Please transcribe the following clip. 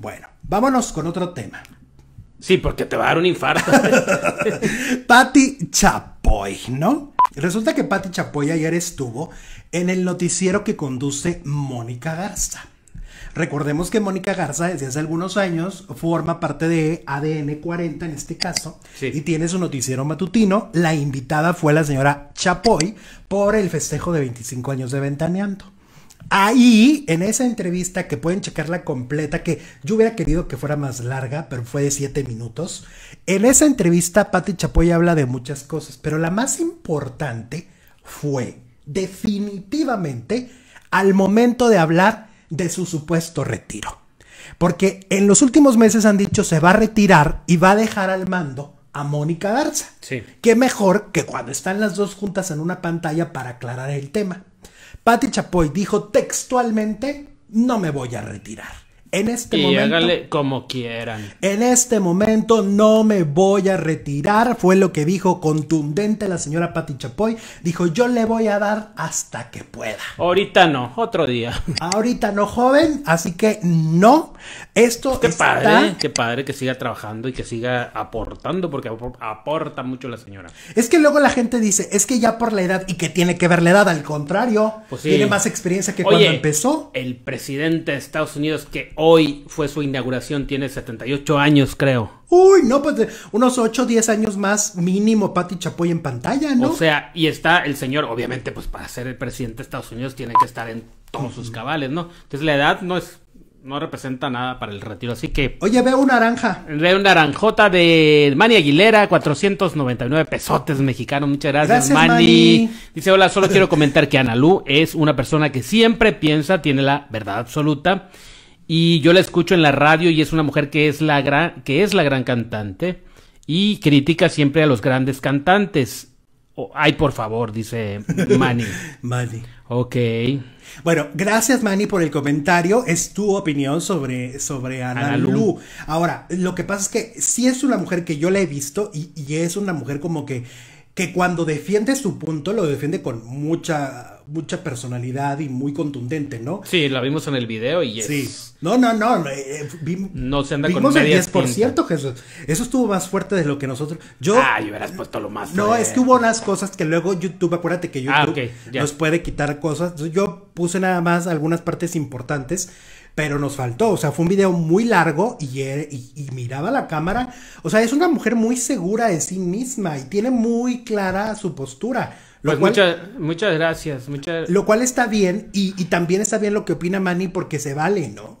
Bueno, vámonos con otro tema. Sí, porque te va a dar un infarto. Patti Chapoy, ¿no? Resulta que Patti Chapoy ayer estuvo en el noticiero que conduce Mónica Garza. Recordemos que Mónica Garza desde hace algunos años forma parte de ADN 40 en este caso y tiene su noticiero matutino. La invitada fue la señora Chapoy por el festejo de 25 años de Ventaneando ahí, en esa entrevista, que pueden checarla completa, que yo hubiera querido que fuera más larga, pero fue de siete minutos. En esa entrevista, Patti Chapoy habla de muchas cosas, pero la más importante fue, definitivamente, al momento de hablar de su supuesto retiro. Porque en los últimos meses han dicho se va a retirar y va a dejar al mando a Mónica Garza. Sí. Qué mejor que cuando están las dos juntas en una pantalla para aclarar el tema. Patty Chapoy dijo textualmente, no me voy a retirar. En este momento. como quieran. En este momento no me voy a retirar. Fue lo que dijo contundente la señora Pati Chapoy. Dijo: Yo le voy a dar hasta que pueda. Ahorita no, otro día. Ahorita no, joven. Así que no. Esto qué padre, qué padre que siga trabajando y que siga aportando, porque aporta mucho la señora. Es que luego la gente dice, es que ya por la edad, y que tiene que ver la edad, al contrario, pues tiene más experiencia que cuando empezó. El presidente de Estados Unidos que hoy fue su inauguración, tiene 78 años, creo. Uy, no, pues unos 8, 10 años más mínimo Pati Chapoy en pantalla, ¿no? O sea, y está el señor, obviamente, pues para ser el presidente de Estados Unidos tiene que estar en todos sus cabales, ¿no? Entonces la edad no es no representa nada para el retiro, así que... Oye, veo una naranja. Veo un naranjota de Manny Aguilera, 499 pesotes mexicanos, muchas gracias, Dice, hola, solo quiero comentar que Ana es una persona que siempre piensa, tiene la verdad absoluta y yo la escucho en la radio y es una mujer que es la gran, que es la gran cantante y critica siempre a los grandes cantantes. ay, por favor, dice Manny. Manny. Ok. Bueno, gracias Manny por el comentario. Es tu opinión sobre, sobre Ana, Ahora, lo que pasa es que sí es una mujer que yo la he visto y, y es una mujer como que, que cuando defiende su punto lo defiende con mucha mucha personalidad y muy contundente, ¿no? Sí, la vimos en el video y Sí. No, no, no. no eh, eh, se anda vimos con el por cierto, Jesús. Eso estuvo más fuerte de lo que nosotros... Yo... Ah, hubieras puesto lo más... No, es que hubo unas cosas que luego YouTube, acuérdate que ah, YouTube nos puede quitar cosas. Yo puse nada más algunas partes importantes pero nos faltó. O sea, fue un video muy largo y, miraba la cámara. O sea, es una mujer muy segura de sí misma y tiene muy clara su postura. Pues muchas, muchas gracias. Muchas... Lo cual está bien y, y, también está bien lo que opina Manny porque se vale, ¿no?